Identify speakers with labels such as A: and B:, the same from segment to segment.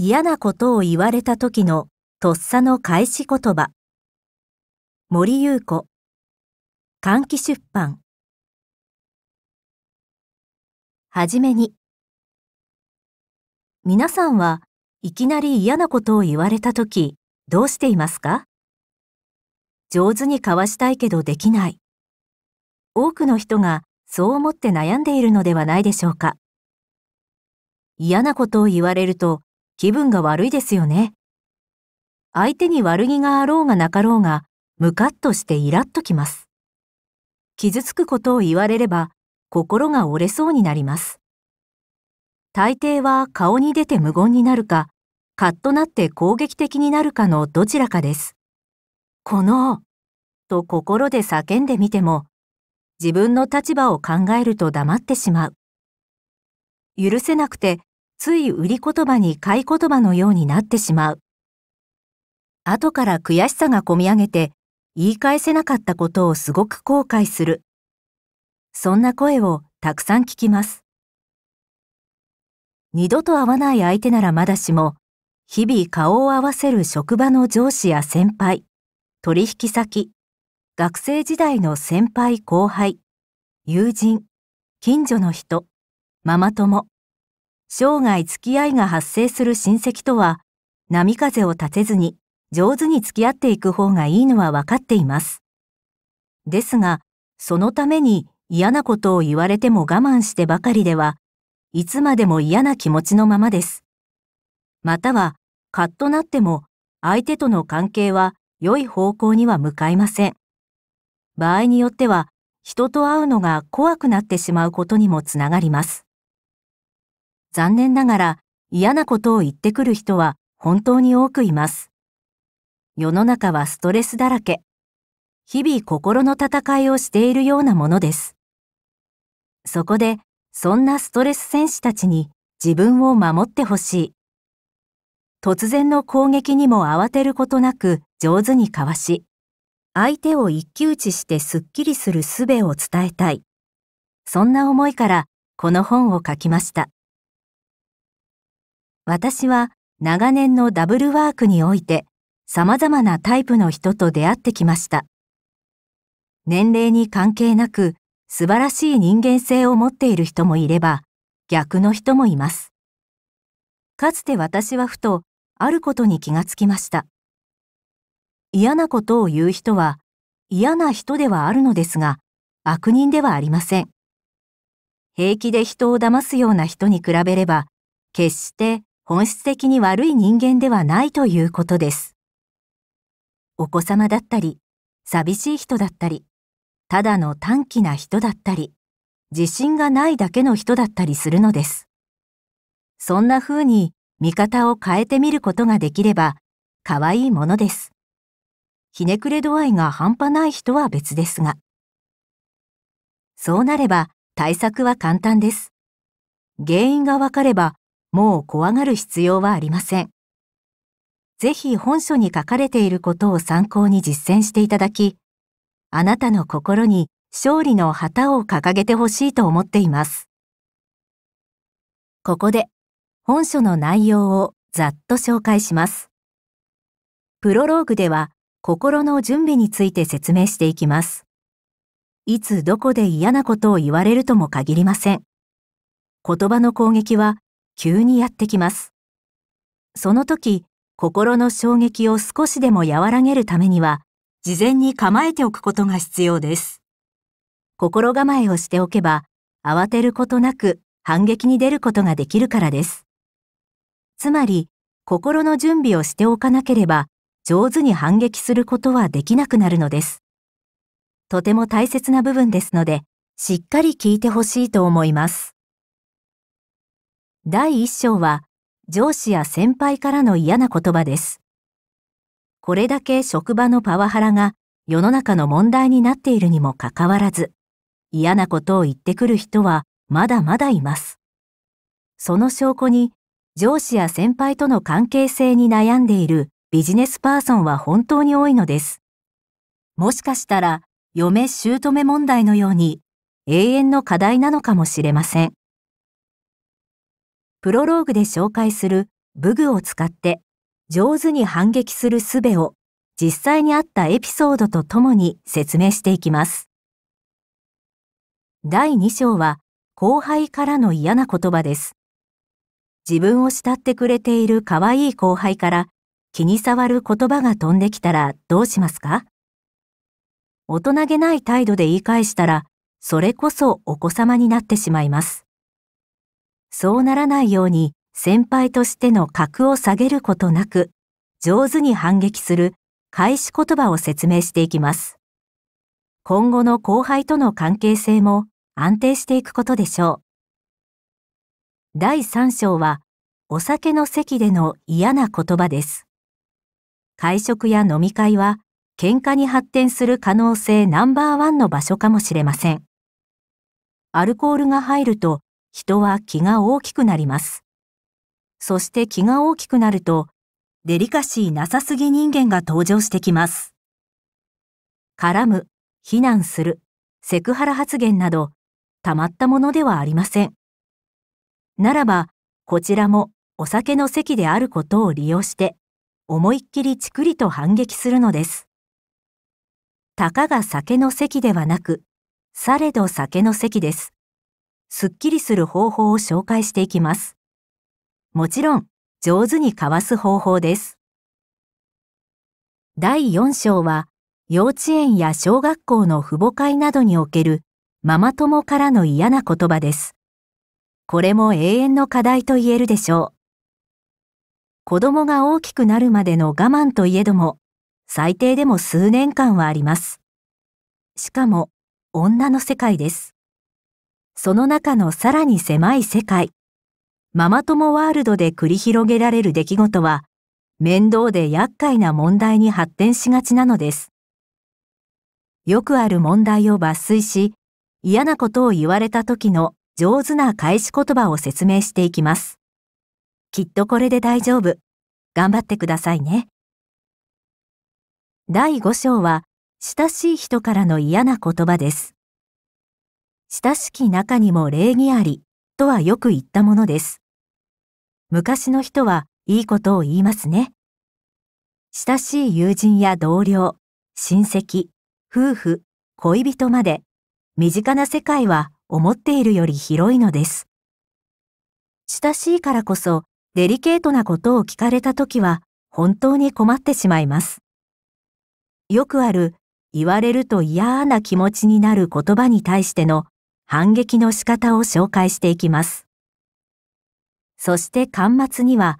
A: 嫌なことを言われた時のとっさの返し言葉。森優子。換気出版。はじめに。皆さんはいきなり嫌なことを言われた時どうしていますか上手に交わしたいけどできない。多くの人がそう思って悩んでいるのではないでしょうか。嫌なことを言われると気分が悪いですよね。相手に悪気があろうがなかろうが、ムカッとしてイラッときます。傷つくことを言われれば、心が折れそうになります。大抵は顔に出て無言になるか、カッとなって攻撃的になるかのどちらかです。この、と心で叫んでみても、自分の立場を考えると黙ってしまう。許せなくてつい売り言葉に買い言葉のようになってしまう。後から悔しさがこみ上げて、言い返せなかったことをすごく後悔する。そんな声をたくさん聞きます。二度と会わない相手ならまだしも、日々顔を合わせる職場の上司や先輩、取引先、学生時代の先輩後輩、友人、近所の人、ママ友、生涯付き合いが発生する親戚とは、波風を立てずに上手に付き合っていく方がいいのは分かっています。ですが、そのために嫌なことを言われても我慢してばかりでは、いつまでも嫌な気持ちのままです。または、カッとなっても相手との関係は良い方向には向かいません。場合によっては、人と会うのが怖くなってしまうことにもつながります。残念ながら嫌なことを言ってくる人は本当に多くいます。世の中はストレスだらけ。日々心の戦いをしているようなものです。そこで、そんなストレス戦士たちに自分を守ってほしい。突然の攻撃にも慌てることなく上手にかわし、相手を一騎打ちしてすっきりする術を伝えたい。そんな思いからこの本を書きました。私は長年のダブルワークにおいて様々なタイプの人と出会ってきました。年齢に関係なく素晴らしい人間性を持っている人もいれば逆の人もいます。かつて私はふとあることに気がつきました。嫌なことを言う人は嫌な人ではあるのですが悪人ではありません。平気で人を騙すような人に比べれば決して本質的に悪い人間ではないということです。お子様だったり、寂しい人だったり、ただの短気な人だったり、自信がないだけの人だったりするのです。そんな風に見方を変えてみることができれば、可愛いものです。ひねくれ度合いが半端ない人は別ですが。そうなれば対策は簡単です。原因がわかればもう怖がる必要はありません。ぜひ本書に書かれていることを参考に実践していただき、あなたの心に勝利の旗を掲げてほしいと思っています。ここで本書の内容をざっと紹介します。プロローグでは心の準備について説明していきます。いつどこで嫌なことを言われるとも限りません。言葉の攻撃は急にやってきます。その時、心の衝撃を少しでも和らげるためには、事前に構えておくことが必要です。心構えをしておけば、慌てることなく反撃に出ることができるからです。つまり、心の準備をしておかなければ、上手に反撃することはできなくなるのです。とても大切な部分ですので、しっかり聞いてほしいと思います。第1章は、上司や先輩からの嫌な言葉です。これだけ職場のパワハラが世の中の問題になっているにもかかわらず、嫌なことを言ってくる人はまだまだいます。その証拠に、上司や先輩との関係性に悩んでいるビジネスパーソンは本当に多いのです。もしかしたら、嫁姑問題のように永遠の課題なのかもしれません。プロローグで紹介する武具を使って上手に反撃する術を実際にあったエピソードとともに説明していきます。第2章は後輩からの嫌な言葉です。自分を慕ってくれている可愛い後輩から気に障る言葉が飛んできたらどうしますか大人げない態度で言い返したらそれこそお子様になってしまいます。そうならないように先輩としての格を下げることなく、上手に反撃する返し言葉を説明していきます。今後の後輩との関係性も安定していくことでしょう。第3章は、お酒の席での嫌な言葉です。会食や飲み会は、喧嘩に発展する可能性ナンバーワンの場所かもしれません。アルコールが入ると人は気が大きくなります。そして気が大きくなると、デリカシーなさすぎ人間が登場してきます。絡む、非難する、セクハラ発言など、たまったものではありません。ならば、こちらもお酒の席であることを利用して、思いっきりチクリと反撃するのです。たかが酒の席ではなく、されど酒の席です。すっきりする方法を紹介していきます。もちろん、上手にかわす方法です。第4章は、幼稚園や小学校の父母会などにおけるママ友からの嫌な言葉です。これも永遠の課題と言えるでしょう。子供が大きくなるまでの我慢といえども、最低でも数年間はあります。しかも、女の世界です。その中のさらに狭い世界、ママ友ワールドで繰り広げられる出来事は、面倒で厄介な問題に発展しがちなのです。よくある問題を抜粋し、嫌なことを言われた時の上手な返し言葉を説明していきます。きっとこれで大丈夫。頑張ってくださいね。第5章は、親しい人からの嫌な言葉です。親しき中にも礼儀あり、とはよく言ったものです。昔の人はいいことを言いますね。親しい友人や同僚、親戚、夫婦、恋人まで、身近な世界は思っているより広いのです。親しいからこそ、デリケートなことを聞かれたときは、本当に困ってしまいます。よくある、言われると嫌な気持ちになる言葉に対しての反撃の仕方を紹介していきます。そして巻末には、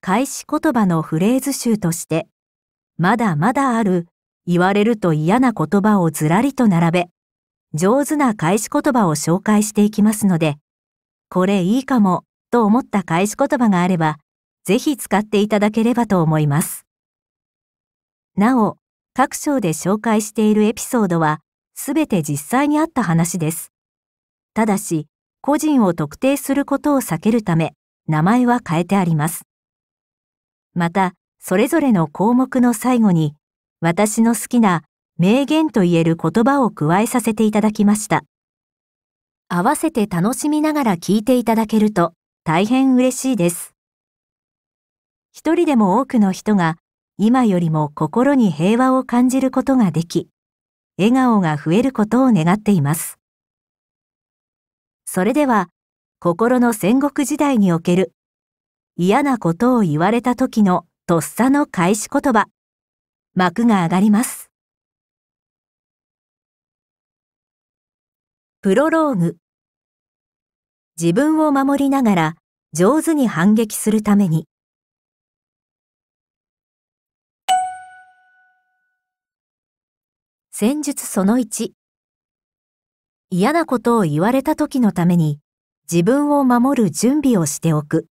A: 開始言葉のフレーズ集として、まだまだある、言われると嫌な言葉をずらりと並べ、上手な返し言葉を紹介していきますので、これいいかもと思った返し言葉があれば、ぜひ使っていただければと思います。なお、各章で紹介しているエピソードは、すべて実際にあった話です。ただし、個人を特定することを避けるため、名前は変えてあります。また、それぞれの項目の最後に、私の好きな名言と言える言葉を加えさせていただきました。合わせて楽しみながら聞いていただけると大変嬉しいです。一人でも多くの人が今よりも心に平和を感じることができ、笑顔が増えることを願っています。それでは、心の戦国時代における、嫌なことを言われた時のとっさの返し言葉、幕が上がります。プロローグ自分を守りながら上手に反撃するために戦術その1嫌なことを言われた時のために自分を守る準備をしておく。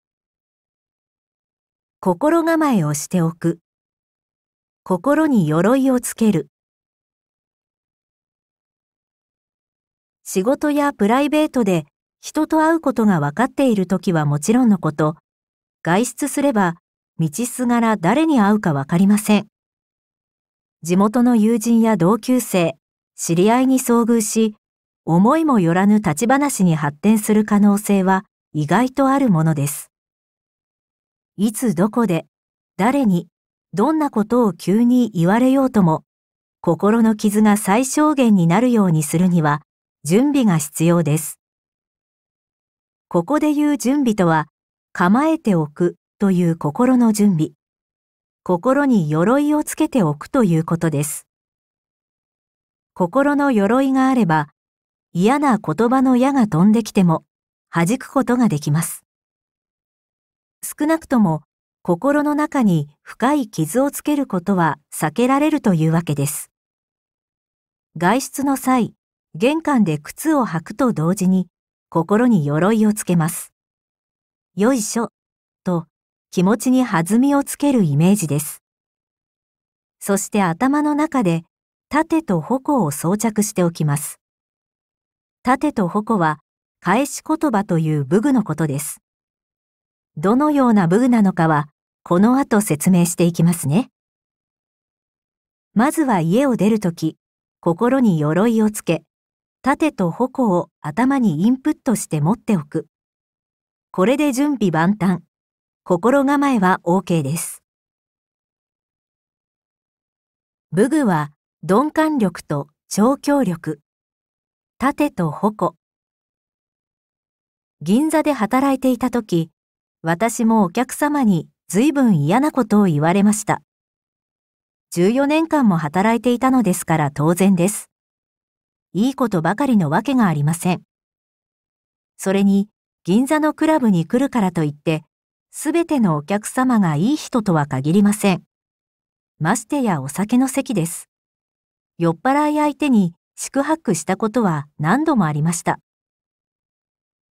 A: 心構えをしておく。心に鎧をつける。仕事やプライベートで人と会うことが分かっている時はもちろんのこと、外出すれば道すがら誰に会うか分かりません。地元の友人や同級生、知り合いに遭遇し、思いもよらぬ立ち話に発展する可能性は意外とあるものです。いつどこで、誰に、どんなことを急に言われようとも、心の傷が最小限になるようにするには、準備が必要です。ここで言う準備とは、構えておくという心の準備。心に鎧をつけておくということです。心の鎧があれば、嫌な言葉の矢が飛んできても弾くことができます。少なくとも心の中に深い傷をつけることは避けられるというわけです。外出の際、玄関で靴を履くと同時に心に鎧をつけます。よいしょと気持ちに弾みをつけるイメージです。そして頭の中で盾と矛を装着しておきます。盾と矛は、返し言葉という武具のことです。どのような武具なのかは、この後説明していきますね。まずは家を出るとき、心に鎧をつけ、盾と矛を頭にインプットして持っておく。これで準備万端。心構えは OK です。武具は鈍感力と超強力、盾と矛。銀座で働いていた時、私もお客様に随分嫌なことを言われました。14年間も働いていたのですから当然です。いいことばかりのわけがありません。それに、銀座のクラブに来るからといって、すべてのお客様がいい人とは限りません。ましてやお酒の席です。酔っ払い相手に宿泊したことは何度もありました。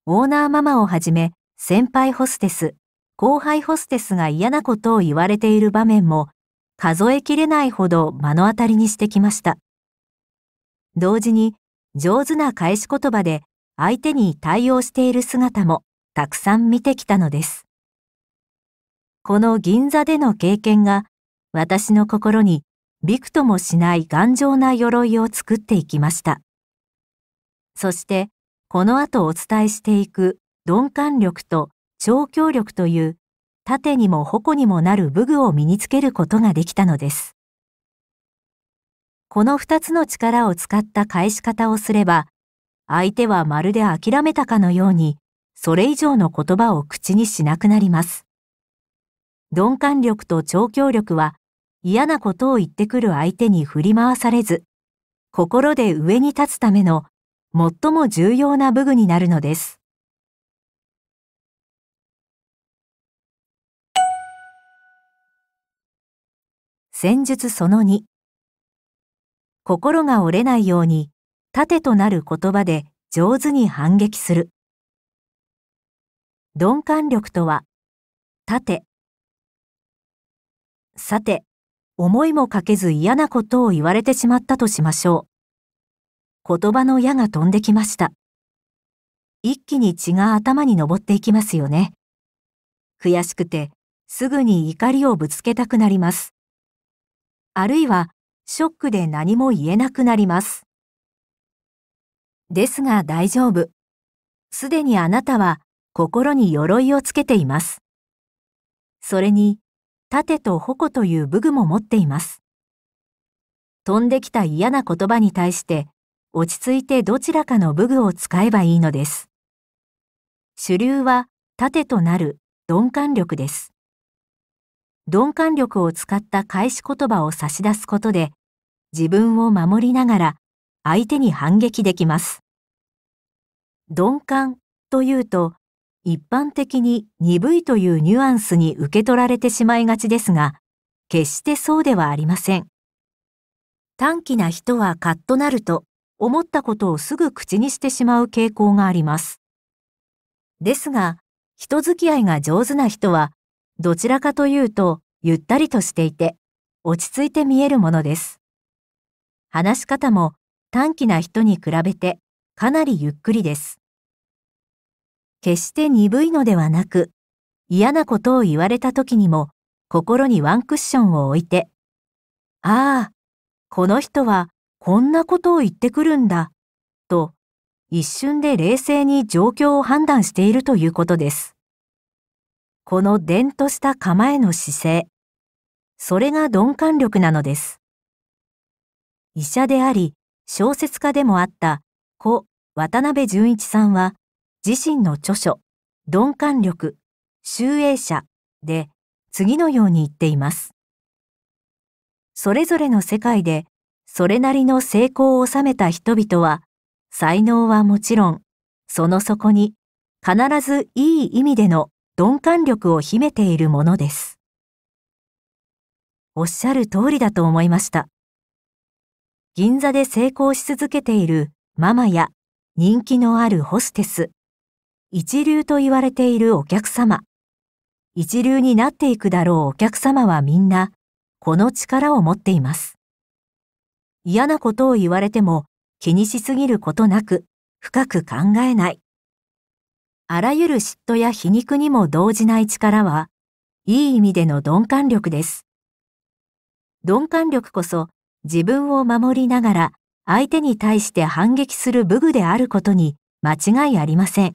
A: オーナーママをはじめ、先輩ホステス、後輩ホステスが嫌なことを言われている場面も、数えきれないほど目の当たりにしてきました。同時に、上手な返し言葉で相手に対応している姿もたくさん見てきたのです。この銀座での経験が私の心にびくともしない頑丈な鎧を作っていきました。そして、この後お伝えしていく鈍感力と超強力という縦にも矛にもなる武具を身につけることができたのです。この2つの力を使った返し方をすれば、相手はまるで諦めたかのように、それ以上の言葉を口にしなくなります。鈍感力と超強力は、嫌なことを言ってくる相手に振り回されず、心で上に立つための最も重要な武具になるのです。戦術その2心が折れないように盾となる言葉で上手に反撃する鈍感力とは盾さて思いもかけず嫌なことを言われてしまったとしましょう。言葉の矢が飛んできました。一気に血が頭に登っていきますよね。悔しくて、すぐに怒りをぶつけたくなります。あるいは、ショックで何も言えなくなります。ですが大丈夫。すでにあなたは心に鎧をつけています。それに、盾と矛という武具も持っています。飛んできた嫌な言葉に対して落ち着いてどちらかの武具を使えばいいのです。主流は盾となる鈍感力です。鈍感力を使った返し言葉を差し出すことで自分を守りながら相手に反撃できます。鈍感というと一般的に鈍いというニュアンスに受け取られてしまいがちですが、決してそうではありません。短気な人はカッとなると、思ったことをすぐ口にしてしまう傾向があります。ですが、人付き合いが上手な人は、どちらかというと、ゆったりとしていて、落ち着いて見えるものです。話し方も短気な人に比べて、かなりゆっくりです。決して鈍いのではなく、嫌なことを言われた時にも心にワンクッションを置いて、ああ、この人はこんなことを言ってくるんだ、と一瞬で冷静に状況を判断しているということです。この伝とした構えの姿勢、それが鈍感力なのです。医者であり、小説家でもあった、故、渡辺淳一さんは、自身の著書、鈍感力、集英者で次のように言っています。それぞれの世界でそれなりの成功を収めた人々は、才能はもちろん、その底に必ずいい意味での鈍感力を秘めているものです。おっしゃる通りだと思いました。銀座で成功し続けているママや人気のあるホステス、一流と言われているお客様、一流になっていくだろうお客様はみんな、この力を持っています。嫌なことを言われても気にしすぎることなく、深く考えない。あらゆる嫉妬や皮肉にも動じない力は、いい意味での鈍感力です。鈍感力こそ自分を守りながら相手に対して反撃する武具であることに間違いありません。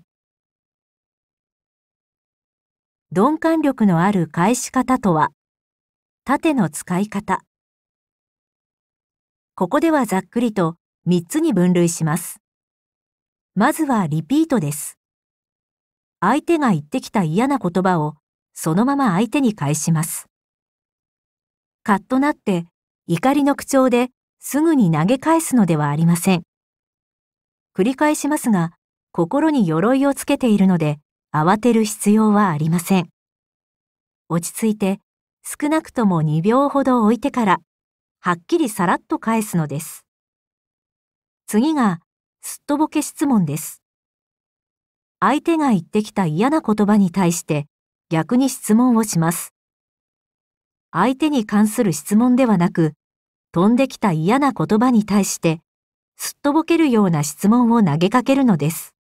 A: 鈍感力のある返し方とは、縦の使い方。ここではざっくりと3つに分類します。まずはリピートです。相手が言ってきた嫌な言葉をそのまま相手に返します。カッとなって怒りの口調ですぐに投げ返すのではありません。繰り返しますが、心に鎧をつけているので、慌てる必要はありません。落ち着いて少なくとも2秒ほど置いてからはっきりさらっと返すのです。次がすっとぼけ質問です。相手が言ってきた嫌な言葉に対して逆に質問をします。相手に関する質問ではなく、飛んできた嫌な言葉に対して、すっとぼけるような質問を投げかけるのです。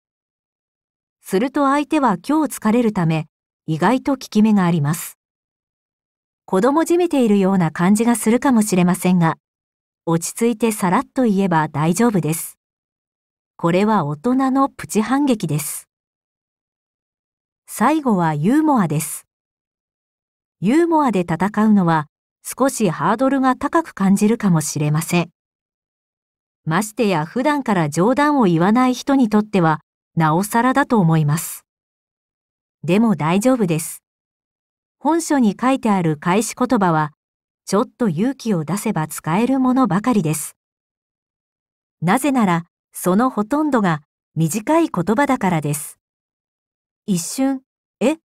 A: すると相手は今日疲れるため、意外と効き目があります。子供じめているような感じがするかもしれませんが、落ち着いてさらっと言えば大丈夫です。これは大人のプチ反撃です。最後はユーモアです。ユーモアで戦うのは少しハードルが高く感じるかもしれません。ましてや普段から冗談を言わない人にとってはなおさらだと思います。でも大丈夫です。本書に書いてある開始言葉は、ちょっと勇気を出せば使えるものばかりです。なぜなら、そのほとんどが短い言葉だからです。一瞬、え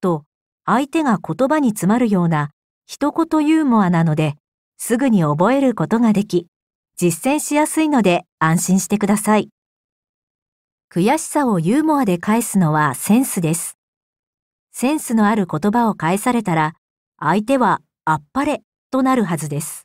A: と、相手が言葉に詰まるような一言ユーモアなので、すぐに覚えることができ、実践しやすいので安心してください。悔しさをユーモアで返すのはセンスです。センスのある言葉を返されたら、相手はあっぱれとなるはずです。